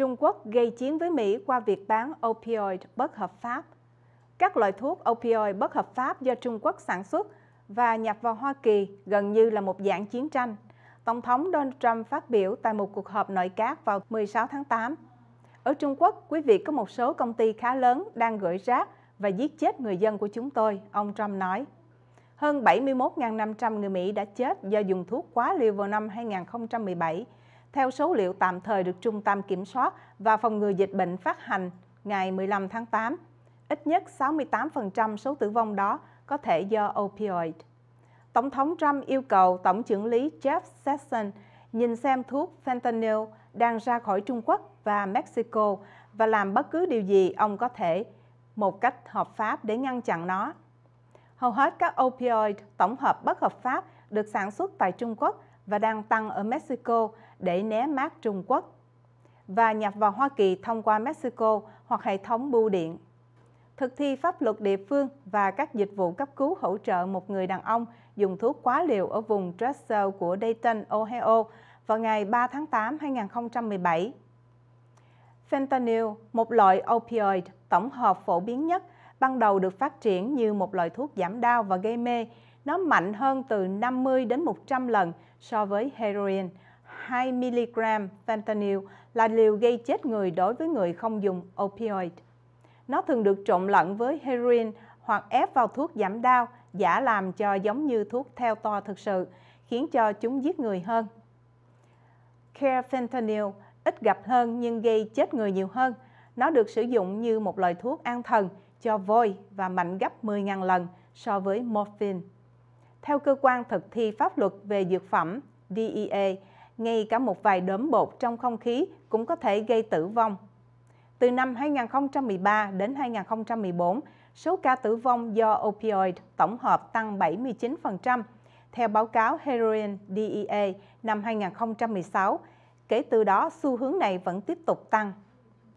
Trung Quốc gây chiến với Mỹ qua việc bán opioid bất hợp pháp. Các loại thuốc opioid bất hợp pháp do Trung Quốc sản xuất và nhập vào Hoa Kỳ gần như là một dạng chiến tranh. Tổng thống Donald Trump phát biểu tại một cuộc họp nội các vào 16 tháng 8. Ở Trung Quốc, quý vị có một số công ty khá lớn đang gửi rác và giết chết người dân của chúng tôi, ông Trump nói. Hơn 71.500 người Mỹ đã chết do dùng thuốc quá liều vào năm 2017 theo số liệu tạm thời được Trung tâm Kiểm soát và Phòng ngừa Dịch bệnh phát hành ngày 15 tháng 8. Ít nhất 68% số tử vong đó có thể do opioid. Tổng thống Trump yêu cầu Tổng trưởng lý Jeff Sessions nhìn xem thuốc fentanyl đang ra khỏi Trung Quốc và Mexico và làm bất cứ điều gì ông có thể một cách hợp pháp để ngăn chặn nó. Hầu hết các opioid tổng hợp bất hợp pháp được sản xuất tại Trung Quốc và đang tăng ở Mexico để né mát Trung Quốc và nhập vào Hoa Kỳ thông qua Mexico hoặc hệ thống bưu điện. Thực thi pháp luật địa phương và các dịch vụ cấp cứu hỗ trợ một người đàn ông dùng thuốc quá liều ở vùng Drexel của Dayton, Ohio vào ngày 3 tháng 8 2017. Fentanyl, một loại opioid tổng hợp phổ biến nhất, ban đầu được phát triển như một loại thuốc giảm đau và gây mê nó mạnh hơn từ 50 đến 100 lần so với heroin. 2 mg fentanyl là liều gây chết người đối với người không dùng opioid. Nó thường được trộn lẫn với heroin hoặc ép vào thuốc giảm đau, giả làm cho giống như thuốc theo to thực sự, khiến cho chúng giết người hơn. Care fentanyl ít gặp hơn nhưng gây chết người nhiều hơn. Nó được sử dụng như một loại thuốc an thần cho voi và mạnh gấp 10.000 lần so với morphine. Theo cơ quan thực thi pháp luật về dược phẩm DEA, ngay cả một vài đốm bột trong không khí cũng có thể gây tử vong. Từ năm 2013 đến 2014, số ca tử vong do opioid tổng hợp tăng 79%, theo báo cáo Heroin DEA năm 2016. Kể từ đó, xu hướng này vẫn tiếp tục tăng.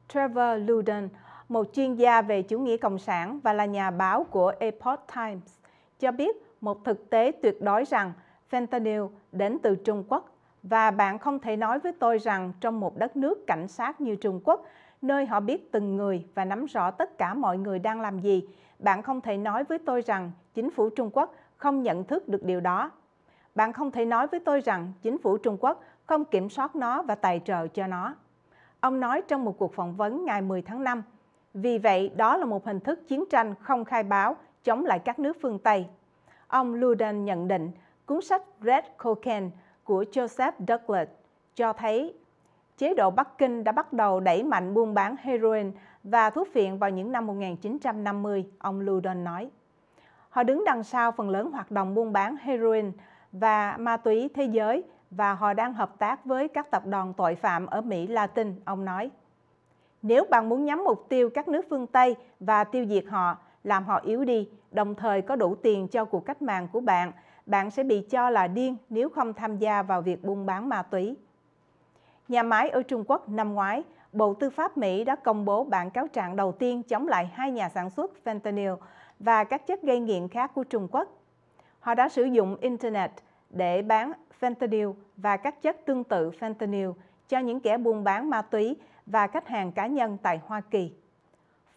Trevor Luden, một chuyên gia về chủ nghĩa cộng sản và là nhà báo của Epoch Times, cho biết một thực tế tuyệt đối rằng fentanyl đến từ Trung Quốc và bạn không thể nói với tôi rằng trong một đất nước cảnh sát như Trung Quốc, nơi họ biết từng người và nắm rõ tất cả mọi người đang làm gì, bạn không thể nói với tôi rằng chính phủ Trung Quốc không nhận thức được điều đó. Bạn không thể nói với tôi rằng chính phủ Trung Quốc không kiểm soát nó và tài trợ cho nó. Ông nói trong một cuộc phỏng vấn ngày 10 tháng 5. Vì vậy, đó là một hình thức chiến tranh không khai báo chống lại các nước phương Tây Ông Ludan nhận định cuốn sách Red Cocaine của Joseph Douglas cho thấy chế độ Bắc Kinh đã bắt đầu đẩy mạnh buôn bán heroin và thuốc phiện vào những năm 1950, ông Ludon nói. Họ đứng đằng sau phần lớn hoạt động buôn bán heroin và ma túy thế giới và họ đang hợp tác với các tập đoàn tội phạm ở Mỹ Latin, ông nói. Nếu bạn muốn nhắm mục tiêu các nước phương Tây và tiêu diệt họ, làm họ yếu đi, đồng thời có đủ tiền cho cuộc cách mạng của bạn, bạn sẽ bị cho là điên nếu không tham gia vào việc buôn bán ma túy. Nhà máy ở Trung Quốc năm ngoái, Bộ Tư pháp Mỹ đã công bố bản cáo trạng đầu tiên chống lại hai nhà sản xuất fentanyl và các chất gây nghiện khác của Trung Quốc. Họ đã sử dụng Internet để bán fentanyl và các chất tương tự fentanyl cho những kẻ buôn bán ma túy và khách hàng cá nhân tại Hoa Kỳ.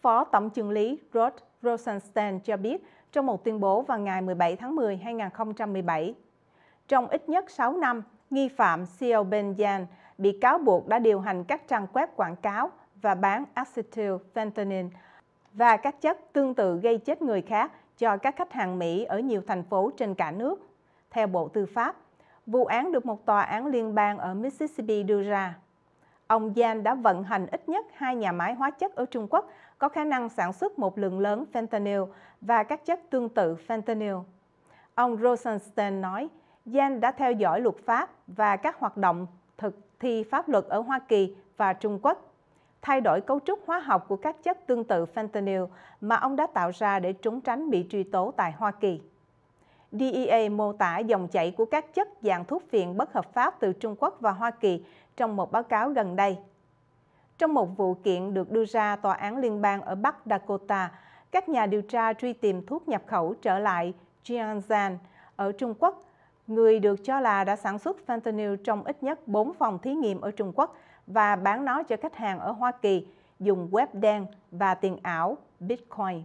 Phó Tổng trưởng lý Rod Rosenstein cho biết trong một tuyên bố vào ngày 17 tháng 10, 2017. Trong ít nhất 6 năm, nghi phạm Seo Ben Yan bị cáo buộc đã điều hành các trang web quảng cáo và bán acetylfentanyl và các chất tương tự gây chết người khác cho các khách hàng Mỹ ở nhiều thành phố trên cả nước. Theo Bộ Tư pháp, vụ án được một tòa án liên bang ở Mississippi đưa ra ông Yan đã vận hành ít nhất hai nhà máy hóa chất ở Trung Quốc có khả năng sản xuất một lượng lớn fentanyl và các chất tương tự fentanyl. Ông Rosenstein nói, Yan đã theo dõi luật pháp và các hoạt động thực thi pháp luật ở Hoa Kỳ và Trung Quốc, thay đổi cấu trúc hóa học của các chất tương tự fentanyl mà ông đã tạo ra để trốn tránh bị truy tố tại Hoa Kỳ. DEA mô tả dòng chảy của các chất dạng thuốc phiện bất hợp pháp từ Trung Quốc và Hoa Kỳ trong một báo cáo gần đây. Trong một vụ kiện được đưa ra Tòa án Liên bang ở Bắc Dakota, các nhà điều tra truy tìm thuốc nhập khẩu trở lại Jiangzhan ở Trung Quốc, người được cho là đã sản xuất fentanyl trong ít nhất 4 phòng thí nghiệm ở Trung Quốc và bán nó cho khách hàng ở Hoa Kỳ dùng web đen và tiền ảo Bitcoin.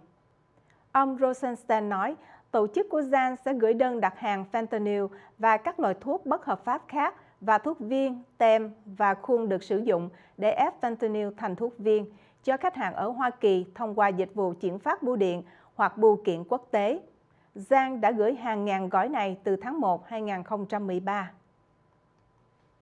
Ông Rosenstein nói, tổ chức của Zhang sẽ gửi đơn đặt hàng fentanyl và các loại thuốc bất hợp pháp khác và thuốc viên, tem và khuôn được sử dụng để ép fentanyl thành thuốc viên cho khách hàng ở Hoa Kỳ thông qua dịch vụ chuyển phát bưu điện hoặc bưu kiện quốc tế. Giang đã gửi hàng ngàn gói này từ tháng 1 2013.